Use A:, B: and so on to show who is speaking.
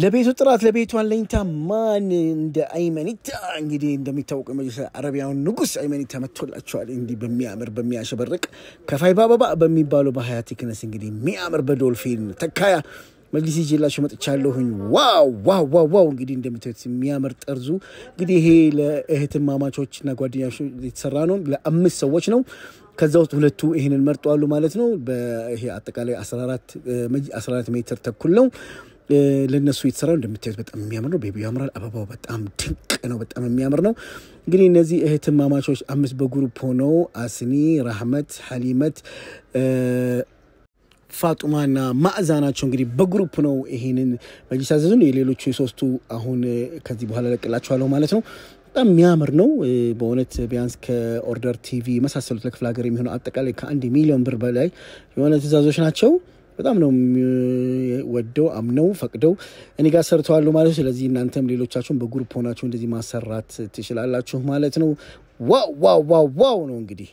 A: ለቤቱ ጥራት ለቤቱ አለኝታ ማን እንደ አይመኒታ እንግዲህ እንደሚታወቁ የመጅሊስ አረቢያውን ንጉስ አይመኒታ መጥቶላቸዋል። እንዲህ በሚያምር በሚያሸበርቅ ከፋይባ አበባ በሚባለው በሀያት ክነስ እንግዲህ የሚያምር በዶልፊን ተካያ መጅሊስ ይዤላችሁ መጥቻለሁኝ። ዋው ዋው ዋው እንግዲህ እንደምታዩት የሚያምር ጠርዙ እንግዲህ ይሄ ለእህትማማቾች እና ጓደኛዎች የተሰራ ነው። ለአምስት ሰዎች ነው። ከዛ ውስጥ ሁለቱ ይህንን መርጠዋሉ ማለት ነው። ይሄ አጠቃላይ 14 ሜትር ተኩል ነው። ለነሱ የተሰራው እንደምታዩት በጣም የሚያምር ነው። ቤቢ ያምራል። አበባው በጣም ድንቅ ነው። በጣም የሚያምር ነው። እንግዲህ እነዚህ እህትማማቾች አምስት በግሩፕ ሆነው አስኒ፣ ራህመት፣ ሀሊመት ፋጡማና ማዕዛ ናቸው። እንግዲህ በግሩፕ ነው ይሄንን መጅሊስ ያዘዙን። የሌሎቹ የሶስቱ አሁን ከዚህ በኋላ ለቅላችኋለሁ ማለት ነው። በጣም የሚያምር ነው በእውነት ቢያንስ ከኦርደር ቲቪ መሳሰሉት ለክፍለ ሀገር የሚሆነው አጠቃላይ ከአንድ ሚሊዮን ብር በላይ የሆነ ትእዛዞች ናቸው። በጣም ነው ወደው አምነው ፈቅደው እኔ ጋር ሰርተዋሉ ማለት ስለዚህ እናንተም ሌሎቻችሁን በግሩፕ ሆናችሁ እንደዚህ ማሰራት ትችላላችሁ ማለት ነው። ዋው ዋው ዋው ዋው ነው እንግዲህ